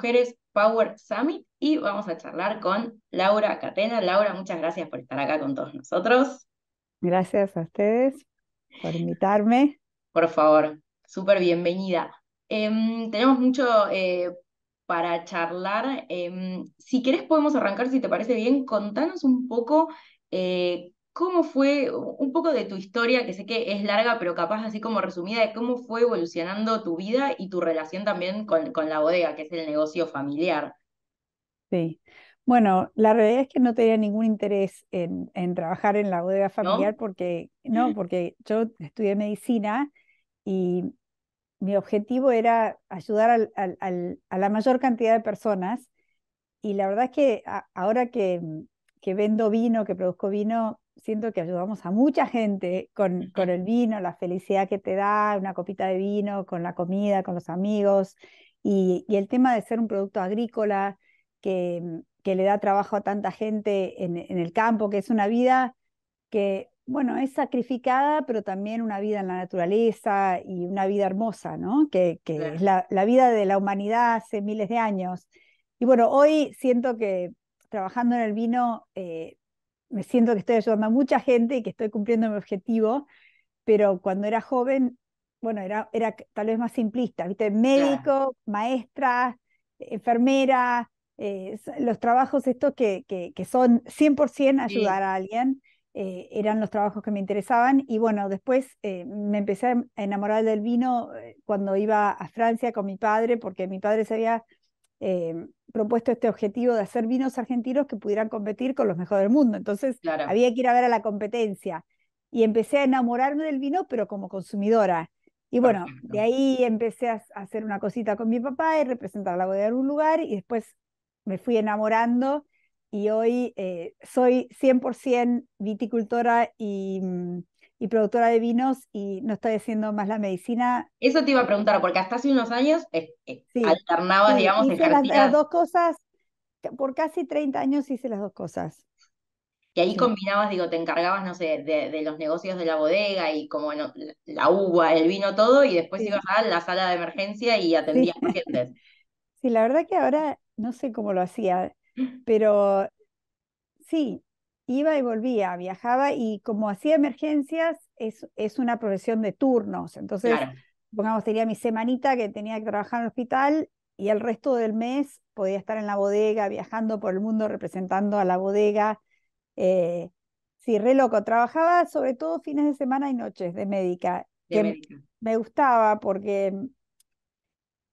Mujeres Power Summit y vamos a charlar con Laura Catena. Laura, muchas gracias por estar acá con todos nosotros. Gracias a ustedes por invitarme. Por favor, súper bienvenida. Em, tenemos mucho eh, para charlar. Em, si querés podemos arrancar, si te parece bien, contanos un poco eh, cómo fue un poco de tu historia, que sé que es larga, pero capaz así como resumida, de cómo fue evolucionando tu vida y tu relación también con, la bodega, que es el negocio familiar. Sí. Bueno, la realidad es que no tenía ningún interés en, trabajar en la bodega familiar porque no, porque yo estudié medicina y mi objetivo era ayudar a la mayor cantidad de personas y la verdad es que ahora que, que, vendo vino, que produzco vino, siento que ayudamos a mucha gente con, con, el vino, la felicidad que te da, una copita de vino, con la comida, con los amigos, y, el tema de ser un producto agrícola que, mm, que le da trabajo a tanta gente en, el campo, que es una vida que, bueno, es sacrificada, pero también una vida en la naturaleza y una vida hermosa, ¿no? Que, es la, vida de la humanidad hace miles de años. Y bueno, hoy siento que trabajando en el vino, eh, me siento que estoy ayudando a mucha gente y que estoy cumpliendo mi objetivo, pero cuando era joven, bueno, era, era tal vez más simplista, ¿viste? Médico, maestra, enfermera, eh, los trabajos estos que, que, que son 100% ayudar a alguien. Eh, eran los trabajos que me interesaban y bueno, después eh, me empecé a enamorar del vino cuando iba a Francia con mi padre porque mi padre se eh, propuesto este objetivo de hacer vinos argentinos que pudieran competir con los mejores del mundo. Entonces había que ir a ver a la competencia. Y empecé a enamorarme del vino, pero como consumidora. Y bueno, de ahí empecé a hacer una cosita con mi papá y representar la bodega en un lugar y después me fui enamorando y hoy eh, soy 100% viticultora y, mm, y productora de vinos y no estoy haciendo más la medicina. Eso te iba a preguntar, porque hasta hace unos años eh, eh alternabas, digamos, las, dos cosas, por casi 30 años hice las dos cosas. Y ahí combinabas, digo, te encargabas, no sé, de, los negocios de la bodega y como la uva, el vino, todo, y después ibas a la sala de emergencia y atendías pacientes. Sí, la verdad que ahora no sé cómo lo hacía, pero sí, iba y volvía, viajaba y como hacía emergencias, es, es una profesión de turnos. Entonces, pongamos, tenía mi semanita que tenía que trabajar en el hospital y el resto del mes podía estar en la bodega, viajando por el mundo, representando a la bodega. Eh, sí, re loco. Trabajaba sobre todo fines de semana y noches de médica. que me gustaba porque mm,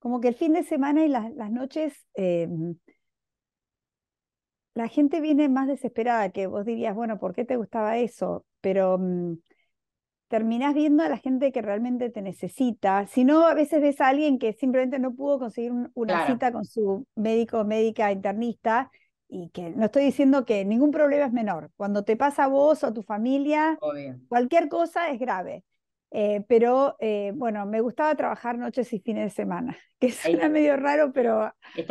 como que el fin de semana y las, noches... Em, la gente viene más desesperada que vos dirías, bueno, ¿por qué te gustaba eso? Pero mm, terminás viendo a la gente que realmente te necesita. Si no, a veces ves a alguien que simplemente no pudo conseguir una cita con su médico, médica, internista, y que no estoy diciendo que ningún problema es menor. Cuando te pasa a vos o a tu familia, cualquier cosa es grave. Eh, pero eh, bueno, me gustaba trabajar noches y fines de semana, que suena medio raro, pero hay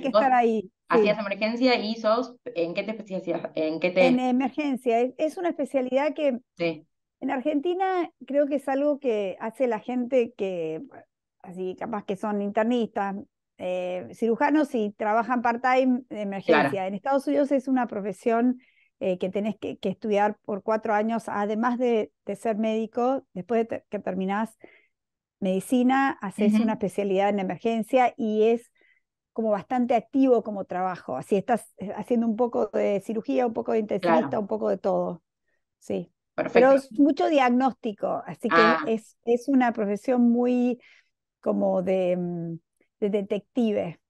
que estar ahí. Hacías emergencia y sos, ¿en qué te especializas? ¿En, emergencia, es una especialidad que en Argentina creo que es algo que hace la gente que, así capaz que son internistas, eh, cirujanos y trabajan part-time de emergencia. En Estados Unidos es una profesión eh, que tenés que, estudiar por cuatro años, además de, ser médico, después de que terminás medicina, haces una especialidad en emergencia y es como bastante activo como trabajo. Así estás eh, haciendo un poco de cirugía, un poco de intensivista, un poco de todo. Sí. Perfecto. Pero es mucho diagnóstico, así que ah. es, es una profesión muy como mm, de, detective.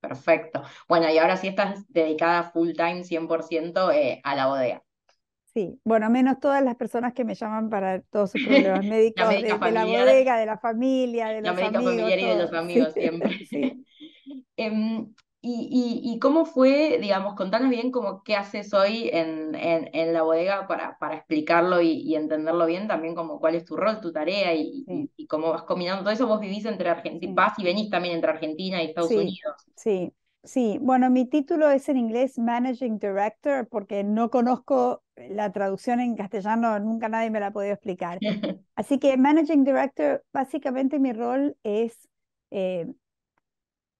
Perfecto. Bueno, y ahora sí estás dedicada full time 100% eh, a la bodega. Sí, bueno, menos todas las personas que me llaman para todos sus problemas médicos, de, la bodega, de la familia, de la médica Familiar y de los amigos siempre. Sí. Em, y, cómo fue, digamos, contanos bien cómo qué haces hoy en, la bodega para, para explicarlo y, entenderlo bien, también como cuál es tu rol, tu tarea y, cómo vas combinando todo eso. Vos vivís entre Argentina, vas y venís también entre Argentina y Estados Unidos. Sí, Sí, bueno, mi título es en inglés Managing Director porque no conozco la traducción en castellano, nunca nadie me la ha podido explicar. Así que Managing Director, básicamente mi rol es eh,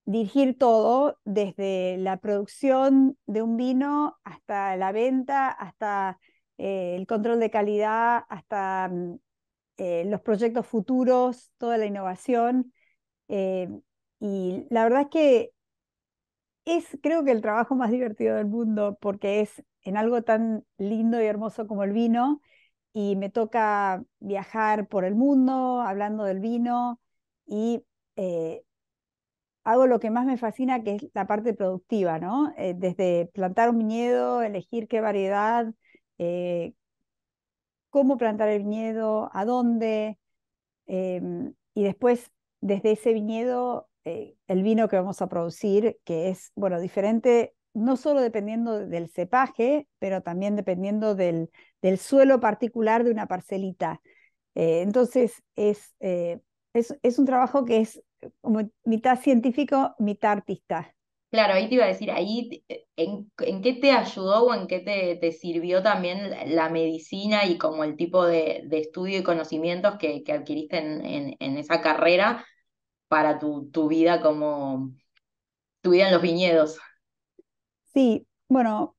dirigir todo, desde la producción de un vino hasta la venta, hasta eh, el control de calidad, hasta mm, eh, los proyectos futuros, toda la innovación. y la verdad es que es creo que el trabajo más divertido del mundo porque es en algo tan lindo y hermoso como el vino y me toca viajar por el mundo hablando del vino y eh, hago lo que más me fascina que es la parte productiva, ¿no? Eh, desde plantar un viñedo, elegir qué variedad, eh, cómo plantar el viñedo, a dónde em, y después desde ese viñedo eh, el vino que vamos a producir, que es, bueno, diferente no solo dependiendo del cepaje, pero también dependiendo del, suelo particular de una parcelita. Eh, entonces, eh, es, un trabajo que es como mitad científico, mitad artista. Claro, ahí te iba a decir, ahí en, qué te ayudó o en qué te, sirvió también la, medicina y como el tipo de, estudio y conocimientos que, que adquiriste en esa carrera para tu, tu vida como tu vida en los viñedos. Sí, bueno,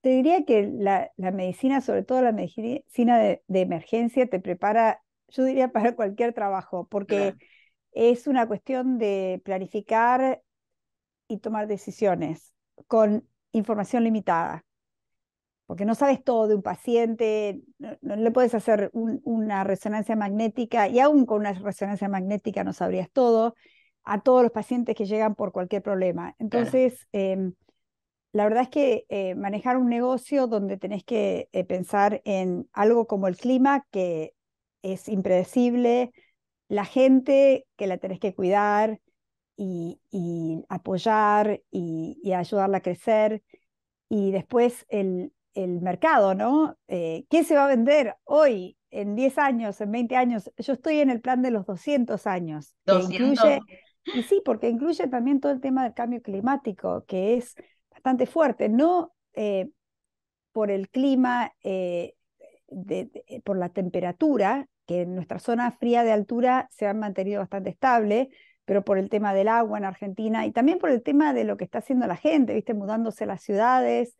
te diría que la, medicina, sobre todo la medicina de, emergencia, te prepara, yo diría, para cualquier trabajo, porque es una cuestión de planificar y tomar decisiones con información limitada porque no sabes todo de un paciente, no, le puedes hacer una resonancia magnética y aún con una resonancia magnética no sabrías todo a todos los pacientes que llegan por cualquier problema. Entonces, em, la verdad es que eh, manejar un negocio donde tenés que eh, pensar en algo como el clima, que es impredecible, la gente que la tenés que cuidar y, apoyar y ayudarla a crecer y después el, el mercado, ¿no? Eh, ¿Qué se va a vender hoy, en 10 años, en 20 años? Yo estoy en el plan de los 200 años. incluye, y sí, porque incluye también todo el tema del cambio climático, que es bastante fuerte, no eh, por el clima, eh, de, por la temperatura, que en nuestra zona fría de altura se han mantenido bastante estable, pero por el tema del agua en Argentina y también por el tema de lo que está haciendo la gente, ¿viste? Mudándose las ciudades,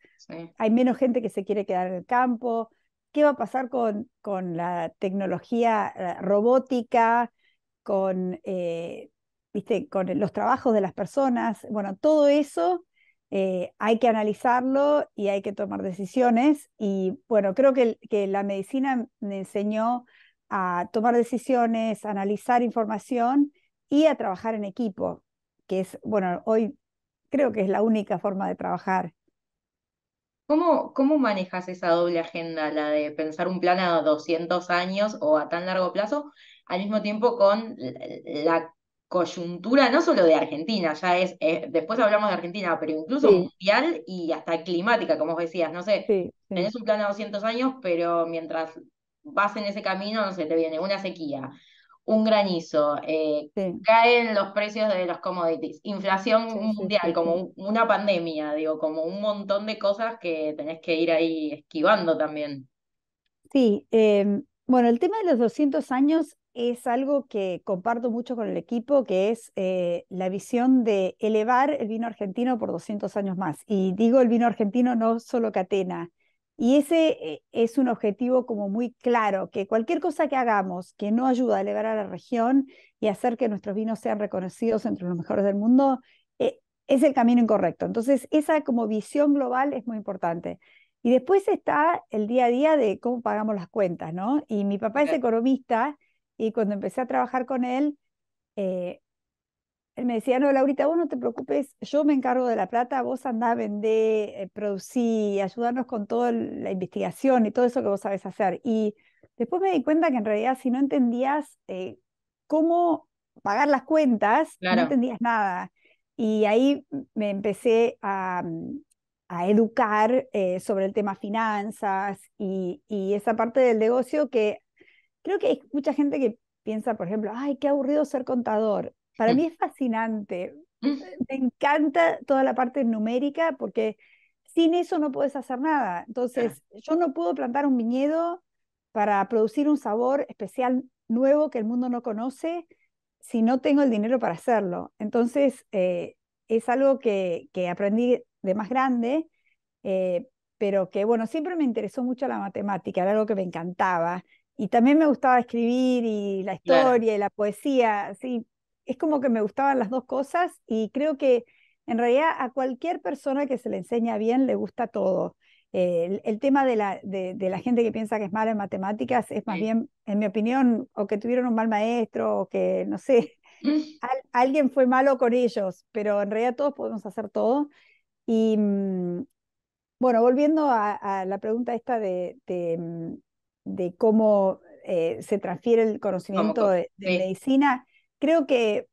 hay menos gente que se quiere quedar en el campo. ¿Qué va a pasar con, la tecnología eh, robótica, con, eh, con los trabajos de las personas? Bueno, todo eso eh, hay que analizarlo y hay que tomar decisiones. Y bueno, creo que, que la medicina me enseñó a tomar decisiones, analizar información y a trabajar en equipo, que es, bueno, hoy creo que es la única forma de trabajar. ¿Cómo, ¿Cómo manejas esa doble agenda, la de pensar un plan a 200 años o a tan largo plazo, al mismo tiempo con la coyuntura no solo de Argentina, ya es, eh, después hablamos de Argentina, pero incluso mundial y hasta climática, como vos decías, no sé, tenés un plan a 200 años, pero mientras vas en ese camino, no sé, te viene una sequía, un granizo, eh, caen los precios de los commodities, inflación mundial, como una pandemia, digo, como un montón de cosas que tenés que ir ahí esquivando también. Sí, em, bueno, el tema de los 200 años es algo que comparto mucho con el equipo, que es eh, la visión de elevar el vino argentino por 200 años más. Y digo el vino argentino no solo Catena, y ese eh, es un objetivo como muy claro, que cualquier cosa que hagamos que no ayuda a elevar a la región y hacer que nuestros vinos sean reconocidos entre los mejores del mundo, eh, es el camino incorrecto. Entonces, esa como visión global es muy importante. Y después está el día a día de cómo pagamos las cuentas, ¿no? Y mi papá es economista y cuando empecé a trabajar con él, eh, él me decía, no, Laurita, vos no te preocupes, yo me encargo de la plata, vos andá, a vender, eh, producí, ayudarnos con toda la investigación y todo eso que vos sabes hacer. Y después me di cuenta que en realidad si no entendías eh, cómo pagar las cuentas, no entendías nada. Y ahí me empecé a, mm, a educar eh, sobre el tema finanzas y, y esa parte del negocio que creo que hay mucha gente que piensa, por ejemplo, ay, qué aburrido ser contador. Para mí mm. es fascinante. Mm. Eh, me encanta toda la parte numérica porque sin eso no puedes hacer nada. Entonces, yo no puedo plantar un viñedo para producir un sabor especial nuevo que el mundo no conoce si no tengo el dinero para hacerlo. Entonces, eh, es algo que, aprendí de más grande, eh, pero que, bueno, siempre me interesó mucho la matemática, era algo que me encantaba. Y también me gustaba escribir y la historia y la poesía, sí, es como que me gustaban las dos cosas y creo que en realidad a cualquier persona que se le enseña bien le gusta todo. el, tema de la, de, la gente que piensa que es mala en matemáticas es más bien, en mi opinión, o que tuvieron un mal maestro, o que, no sé, alguien fue malo con ellos, pero en realidad todos podemos hacer todo. Y mm, bueno, volviendo a, la pregunta esta de, de, mm, cómo eh, se transfiere el conocimiento de, medicina, creo que,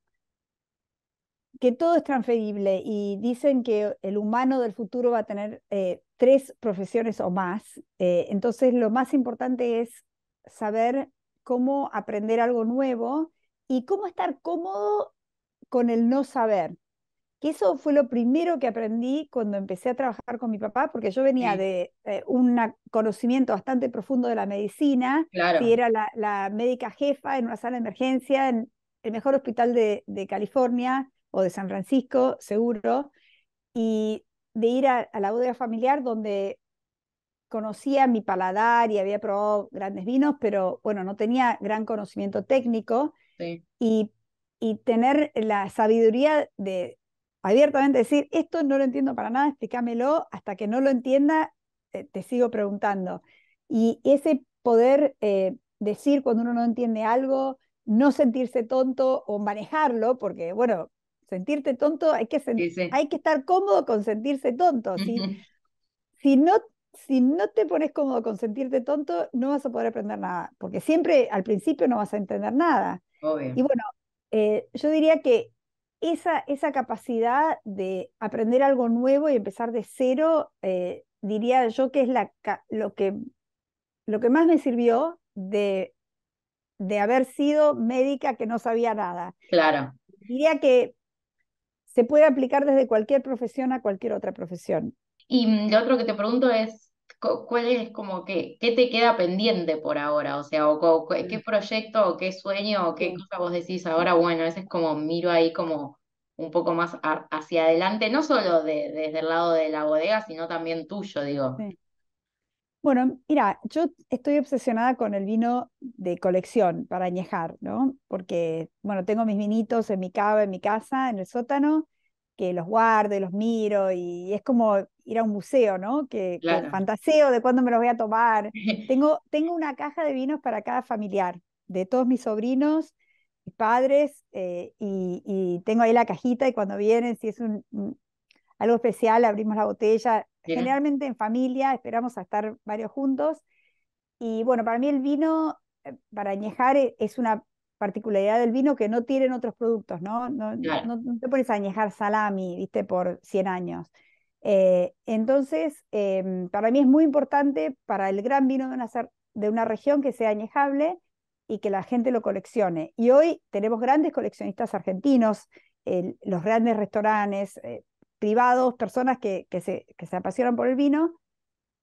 que todo es transferible y dicen que el humano del futuro va a tener eh, tres profesiones o más. Eh, entonces, lo más importante es saber cómo aprender algo nuevo y cómo estar cómodo con el no saber. Que eso fue lo primero que aprendí cuando empecé a trabajar con mi papá, porque yo venía de eh, un conocimiento bastante profundo de la medicina, y era la, la, médica jefa en una sala de emergencia, en, el mejor hospital de, California o de San Francisco, seguro, y de ir a, la bodega familiar donde conocía mi paladar y había probado grandes vinos, pero bueno, no tenía gran conocimiento técnico y, tener la sabiduría de abiertamente decir, esto no lo entiendo para nada, explícamelo, hasta que no lo entienda, eh, te sigo preguntando. Y ese poder eh, decir cuando uno no entiende algo, no sentirse tonto o manejarlo, porque bueno, sentirte tonto hay que, Hay que estar cómodo con sentirse tonto. si, no, si no te pones cómodo con sentirte tonto, no vas a poder aprender nada, porque siempre al principio no vas a entender nada. Y bueno, eh, yo diría que esa, esa capacidad de aprender algo nuevo y empezar de cero, eh, diría yo que es la, lo, que, lo que más me sirvió de de haber sido médica que no sabía nada. Claro. Diría que se puede aplicar desde cualquier profesión a cualquier otra profesión. Y mm, lo otro que te pregunto es, ¿cuál es como que, qué te queda pendiente por ahora? O sea, o, ¿qué mm. proyecto o qué sueño o qué cosa vos decís ahora? Bueno, ese es como miro ahí como un poco más hacia adelante, no solo desde el lado de la bodega, sino también tuyo, digo. Sí. Bueno, mira, yo estoy obsesionada con el vino de colección para añejar, ¿no? Porque, bueno, tengo mis vinitos en mi cava, en mi casa, en el sótano, que los guardo y los miro y es como ir a un museo, ¿no? Que, fantaseo de cuándo me los voy a tomar. tengo, tengo una caja de vinos para cada familiar, de todos mis sobrinos, mis padres, eh, y, y, tengo ahí la cajita y cuando vienen, si es un, algo especial, abrimos la botella generalmente en familia, esperamos a estar varios juntos. Y bueno, para mí el vino, eh, para añejar, eh, es una particularidad del vino que no tienen otros productos, ¿no? No, no, te pones a añejar salami, viste, por 100 años. Eh, entonces, em, para mí es muy importante para el gran vino de una, de una región que sea añejable y que la gente lo coleccione. Y hoy tenemos grandes coleccionistas argentinos, los grandes restaurantes, privados, personas que, que, se, que se apasionan por el vino,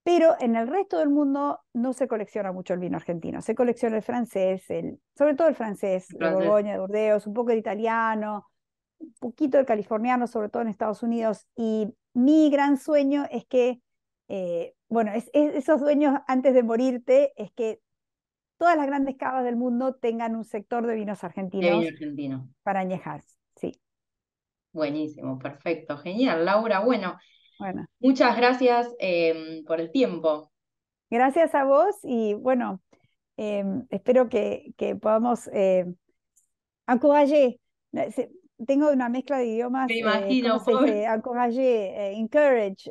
pero en el resto del mundo no se colecciona mucho el vino argentino. Se colecciona el francés, sobre todo el francés, Borgoña, Burdeos, un poco de italiano, un poquito el californiano, sobre todo en Estados Unidos. Y mi gran sueño es que, eh, bueno, es, esos dueños antes de morirte, es que todas las grandes cavas del mundo tengan un sector de vinos argentinos argentino. para añejarse. Buenísimo, perfecto, genial. Laura, bueno, muchas gracias em, por el tiempo. Gracias a vos y bueno, em, espero que, que podamos... Em, eh, tengo una mezcla de idiomas. Me eh, imagino, eh, encourage.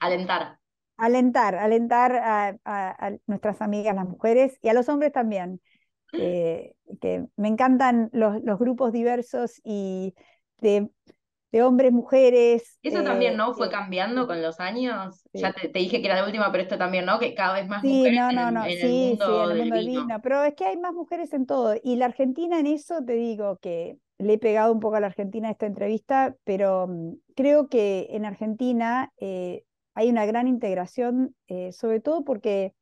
alentar. Alentar, alentar a, nuestras amigas, las mujeres y a los hombres también. Eh, que me encantan los, los grupos diversos y de, hombres, mujeres. Eso también, eh, ¿no? Fue cambiando con los años. Ya te, dije que era la última, pero esto también, ¿no? Que cada vez más sí, No, no, no. sí sí, el mundo, en Pero es que hay más mujeres en todo. Y la Argentina, en eso te digo que le he pegado un poco a la Argentina esta entrevista, pero mm, creo que en Argentina eh, hay una gran integración, eh, sobre todo porque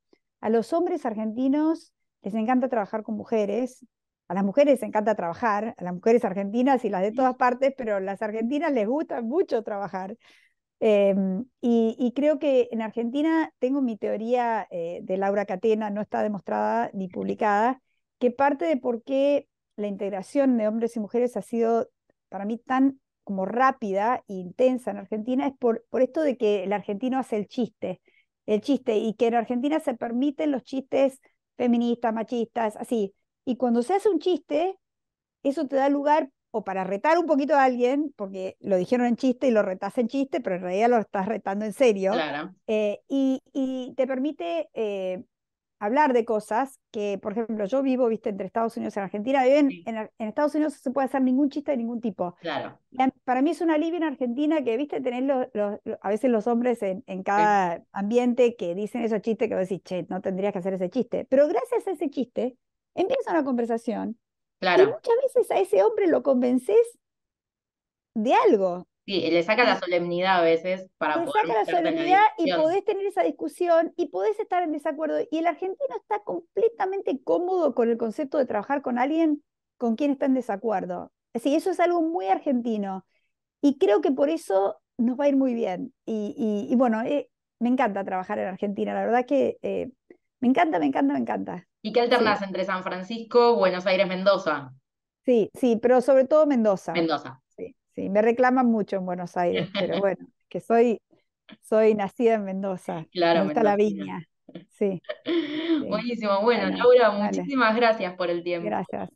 a los hombres argentinos les encanta trabajar con mujeres, a las mujeres les encanta trabajar, a las mujeres argentinas y las de todas partes, pero a las argentinas les gusta mucho trabajar. Em, y, creo que en Argentina tengo mi teoría eh, de Laura Catena, no está demostrada ni publicada, que parte de por qué la integración de hombres y mujeres ha sido para mí tan como rápida e intensa en Argentina es por, por esto de que el argentino hace el chiste, el chiste, y que en Argentina se permiten los chistes feministas, machistas, así. Y cuando se hace un chiste, eso te da lugar o para retar un poquito a alguien, porque lo dijeron en chiste y lo retas en chiste, pero en realidad lo estás retando en serio. Eh, y, te permite eh, hablar de cosas que, por ejemplo, yo vivo, viste, entre Estados Unidos y Argentina. En, en, Estados Unidos no se puede hacer ningún chiste de ningún tipo. Claro. Para mí es un alivio en Argentina que, viste, tener los, a veces los hombres en, cada ambiente que dicen esos chistes que vos decís, che, no tendrías que hacer ese chiste. Pero gracias a ese chiste, empieza una conversación. Claro. Y muchas veces a ese hombre lo convences de algo. Sí, le saca la solemnidad a veces para le saca la solemnidad y podés tener esa discusión y podés estar en desacuerdo. Y el argentino está completamente cómodo con el concepto de trabajar con alguien con quien está en desacuerdo. Así, eso es algo muy argentino. Y creo que por eso nos va a ir muy bien. Y, bueno, eh, me encanta trabajar en Argentina, la verdad que eh, me encanta, me encanta, me encanta. ¿Y qué alternas entre San Francisco, Buenos Aires, Mendoza? Sí, sí, pero sobre todo Mendoza. Mendoza. Sí, sí, me reclaman mucho en Buenos Aires, pero bueno, que soy, soy nacida en Mendoza. Claro. Me gusta la viña. Sí. Buenísimo. Bueno, Laura, muchísimas gracias por el tiempo. Gracias.